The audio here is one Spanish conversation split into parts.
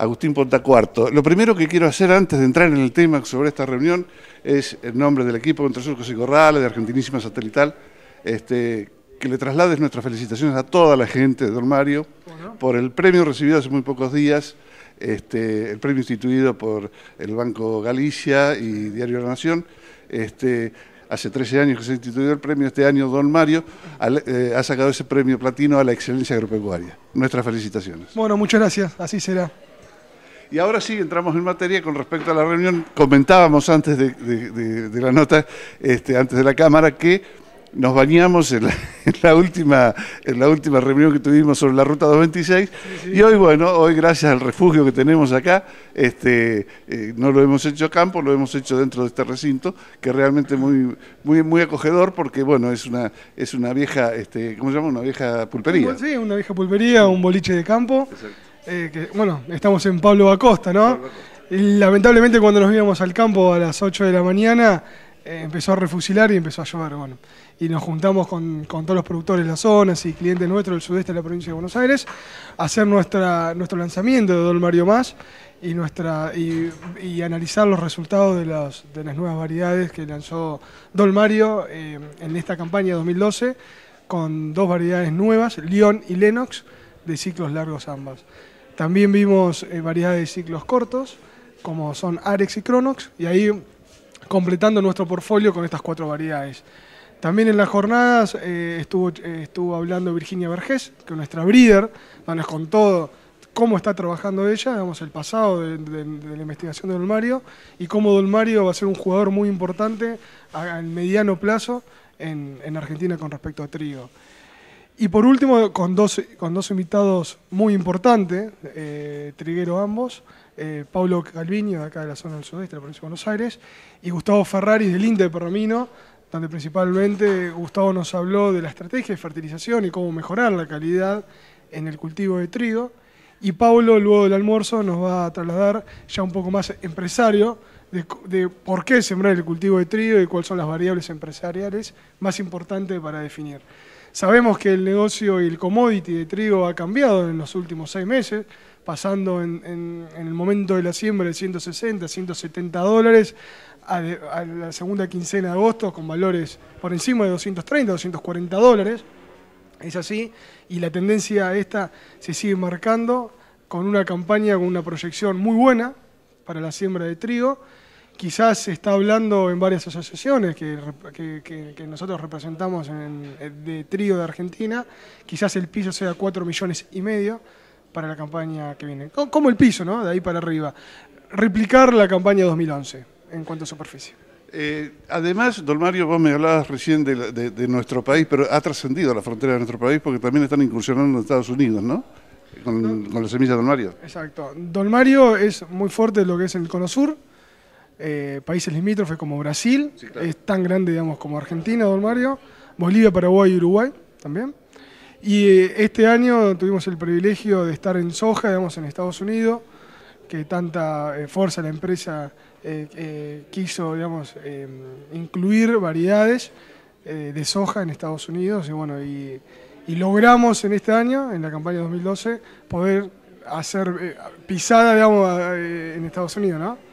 Agustín Pontacuarto. Lo primero que quiero hacer antes de entrar en el tema sobre esta reunión es, en nombre del equipo de Surcos y Corrales, de Argentinísima Satelital, este, que le traslades nuestras felicitaciones a toda la gente de Don Mario por el premio recibido hace muy pocos días, este, el premio instituido por el Banco Galicia y Diario de la Nación. Este, hace 13 años que se instituyó el premio, este año Don Mario eh, ha sacado ese premio platino a la excelencia agropecuaria. Nuestras felicitaciones. Bueno, muchas gracias, así será. Y ahora sí, entramos en materia con respecto a la reunión. Comentábamos antes de, la nota, este, antes de la cámara, que nos bañamos en la, última, la última reunión que tuvimos sobre la Ruta 226 y hoy, bueno, hoy gracias al refugio que tenemos acá, este, eh, no lo hemos hecho a campo, lo hemos hecho dentro de este recinto, que realmente muy, muy, muy acogedor porque, bueno, es una, es una vieja, este, ¿cómo se llama? Una vieja pulpería. Sí, una vieja pulpería, un boliche de campo. Exacto eh, bueno, estamos en Pablo Acosta, ¿no? lamentablemente cuando nos íbamos al campo a las 8 de la mañana eh, empezó a refusilar y empezó a llover, Y nos juntamos con, todos los productores de las zonas y clientes nuestros del sudeste de la provincia de Buenos Aires a hacer nuestro lanzamiento de Dolmario Más y, nuestra, y, analizar los resultados de las, nuevas variedades que lanzó Dolmario eh, en esta campaña 2012 con dos variedades nuevas, León y Lennox, de ciclos largos ambas. También vimos eh, variedades de ciclos cortos, como son Arex y Cronox, y ahí completando nuestro portfolio con estas cuatro variedades. También en las jornadas eh, estuvo, eh, estuvo hablando Virginia Vergés, que es nuestra breeder, nos contó cómo está trabajando ella, el pasado de, la investigación de Dolmario y cómo Dolmario va a ser un jugador muy importante a, mediano plazo en, en Argentina con respecto a trigo. Y por último, con dos, con dos invitados muy importantes, eh, triguero ambos, eh, Pablo Calviño, de acá de la zona del sudeste, de la provincia de Buenos Aires, y Gustavo Ferrari del INTE de Perramino, donde principalmente Gustavo nos habló de la estrategia de fertilización y cómo mejorar la calidad en el cultivo de trigo. Y Pablo, luego del almuerzo, nos va a trasladar ya un poco más empresario de, de por qué sembrar el cultivo de trigo y cuáles son las variables empresariales más importantes para definir. Sabemos que el negocio y el commodity de trigo ha cambiado en los últimos seis meses, pasando en, el momento de la siembra de 160 170 dólares a, a, la segunda quincena de agosto con valores por encima de 230, 240 dólares. Es así, y la tendencia esta se sigue marcando con una campaña, con una proyección muy buena para la siembra de trigo quizás está hablando en varias asociaciones que, nosotros representamos eh, de trío de Argentina, quizás el piso sea 4 millones y medio para la campaña que viene. Como el piso, ¿no? De ahí para arriba. Replicar la campaña 2011 en cuanto a superficie. Eh, además, don Mario, vos me hablabas recién de, nuestro país, pero ha trascendido la frontera de nuestro país porque también están incursionando en Estados Unidos, ¿no? Con, la semilla de Don Mario. Exacto. Don Mario es muy fuerte en lo que es el Cono Sur, eh, países limítrofes como Brasil, es tan grande digamos, como Argentina, Don Mario, Bolivia, Paraguay y Uruguay también. Y eh, este año tuvimos el privilegio de estar en soja, digamos, en Estados Unidos, que tanta eh, fuerza la empresa quiso digamos, incluir variedades de soja en Estados Unidos. Y, bueno, y, y logramos en este año, en la campaña 2012, poder hacer pisada digamos, en Estados Unidos, ¿no?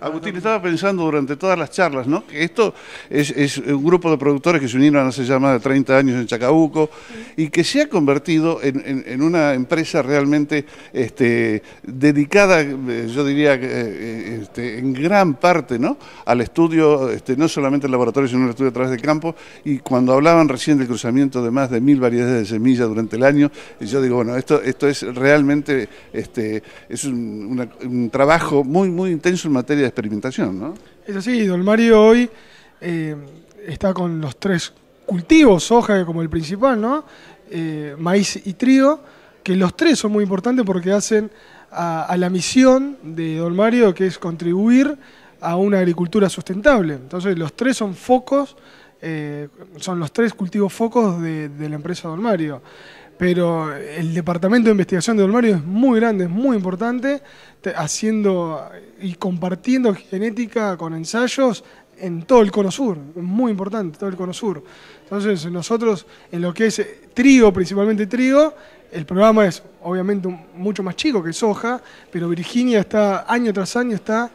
Agustín, estaba pensando durante todas las charlas, ¿no? Que esto es, un grupo de productores que se unieron hace ya más de 30 años en Chacabuco y que se ha convertido en, una empresa realmente este, dedicada, eh, yo diría, eh, este, en gran parte, ¿no? Al estudio, este, no solamente en laboratorio, sino el estudio a través del campo. Y cuando hablaban recién del cruzamiento de más de mil variedades de semillas durante el año, yo digo, bueno, esto, es realmente, es un, trabajo muy, muy intenso en materia de experimentación, ¿no? Es así, Dolmario hoy eh, está con los tres cultivos, soja como el principal, ¿no? Eh, maíz y trigo, que los tres son muy importantes porque hacen a, la misión de Dolmario que es contribuir a una agricultura sustentable. Entonces, los tres son focos, eh, son los tres cultivos focos de, la empresa Dolmario pero el departamento de investigación de Dolmario es muy grande, es muy importante, haciendo y compartiendo genética con ensayos en todo el cono sur, muy importante, todo el cono sur. Entonces nosotros en lo que es eh, trigo, principalmente trigo, el programa es obviamente mucho más chico que soja, pero Virginia está año tras año está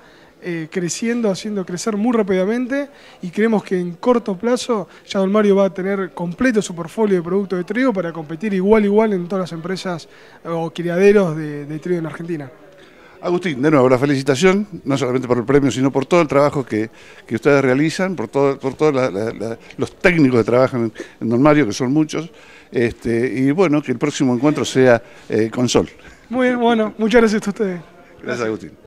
eh, creciendo, haciendo crecer muy rápidamente y creemos que en corto plazo ya Don Mario va a tener completo su portfolio de productos de trigo para competir igual igual en todas las empresas eh, o criaderos de, trigo en Argentina. Agustín, de nuevo, la felicitación, no solamente por el premio, sino por todo el trabajo que, ustedes realizan, por todos por los técnicos que trabajan en, Don Mario, que son muchos, este, y bueno, que el próximo encuentro sea eh, con Sol. Muy bien, bueno, muchas gracias a ustedes. Gracias, Agustín.